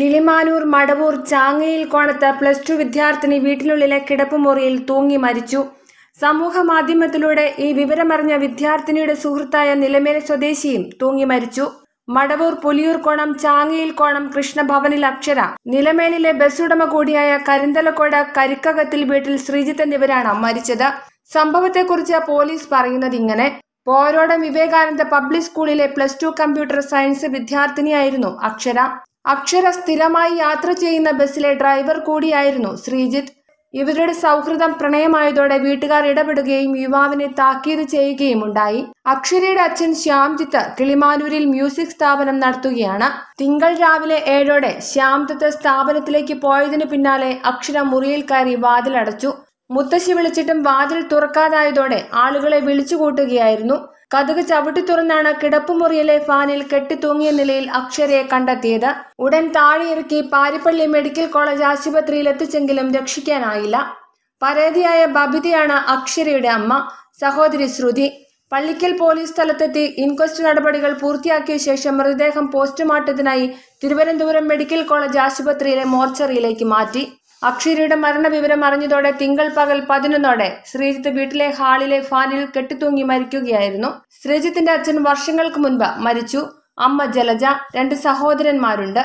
കിളിമാനൂർ മടവൂർ ചാങ്ങയിൽ കോണത്ത് plus two വിദ്യാർത്ഥിനി വീട്ടിനുള്ളിലെ കിടപ്പുമുറിയിൽ തൂങ്ങി മരിച്ചു സമൂഹ മാധ്യമത്തിലൂടെ ഈ വിവരമറിഞ്ഞ വിദ്യാർത്ഥിനിയുടെ സുഹൃത്തായ നിലമേല സ്വദേശിയും തൂങ്ങി മരിച്ചു മടവൂർ പുലിയൂർ കോണം ചാങ്ങയിൽ കോണം കൃഷ്ണഭവനിൽ അക്ഷര നിലമേലിലെ ബസ് ഉടമ കൂടിയായ കരിന്തലക്കോട് കരിക്കകത്തിൽ വീട്ടിൽ ശ്രീജിത്ത് എന്നിവരാണ് മരിച്ചത് സംഭവത്തെക്കുറിച്ച് പോലീസ് പറയുന്നത് ഇങ്ങനെ പോരോടം വിവേകാനന്ദ പബ്ലിക് സ്കൂളിലെ പ്ലസ് ടു കമ്പ്യൂട്ടർ സയൻസ് വിദ്യാർത്ഥിനിയായിരുന്നു അക്ഷര അക്ഷര സ്ഥിരമായി യാത്ര ചെയ്യുന്ന ബസ്സിലെ ഡ്രൈവർ കൂടിയായിരുന്നു ശ്രീജിത്ത് ഇവരുടെ സൗഹൃദം പ്രണയമായതോടെ വീട്ടുകാർ ഇടപെടുകയും യുവാവിനെ താക്കീത് ചെയ്യുകയും ഉണ്ടായി അക്ഷരയുടെ അച്ഛൻ ശ്യാംജിത്ത് കിളിമാനൂരിൽ മ്യൂസിക് സ്ഥാപനം നടത്തുകയാണ് തിങ്കൾ രാവിലെ ഏഴോടെ ശ്യാംജിത്ത് സ്ഥാപനത്തിലേക്ക് പോയതിനു പിന്നാലെ അക്ഷര മുറിയിൽ കയറി വാതിലടച്ചു മുത്തശ്ശി വിളിച്ചിട്ടും വാതിൽ തുറക്കാതായതോടെ ആളുകളെ വിളിച്ചുകൂട്ടുകയായിരുന്നു കഥക് ചവിട്ടി തുറന്നാണ് കിടപ്പുമുറിയിലെ ഫാനിൽ കെട്ടിത്തൂങ്ങിയ നിലയിൽ അക്ഷരയെ കണ്ടെത്തിയത് ഉടൻ താഴെയിറക്കി പാരിപ്പള്ളി മെഡിക്കൽ കോളേജ് ആശുപത്രിയിൽ എത്തിച്ചെങ്കിലും രക്ഷിക്കാനായില്ല പരാതിയായ ബബിതയാണ് അക്ഷരയുടെ അമ്മ സഹോദരി ശ്രുതി പള്ളിക്കൽ പോലീസ് സ്ഥലത്തെത്തി ഇൻക്വസ്റ്റ് നടപടികൾ പൂർത്തിയാക്കിയ ശേഷം മൃതദേഹം പോസ്റ്റ്മോർട്ടത്തിനായി തിരുവനന്തപുരം മെഡിക്കൽ കോളേജ് ആശുപത്രിയിലെ മോർച്ചറിയിലേക്ക് മാറ്റി അക്ഷരയുടെ മരണവിവരം അറിഞ്ഞതോടെ തിങ്കൾ പകൽ പതിനൊന്നോടെ ശ്രീജിത്ത് വീട്ടിലെ ഹാളിലെ ഫാനിൽ കെട്ടിത്തൂങ്ങി മരിക്കുകയായിരുന്നു ശ്രീജിത്തിന്റെ അച്ഛൻ വർഷങ്ങൾക്ക് മുൻപ് മരിച്ചു അമ്മ ജലജ രണ്ട് സഹോദരന്മാരുണ്ട്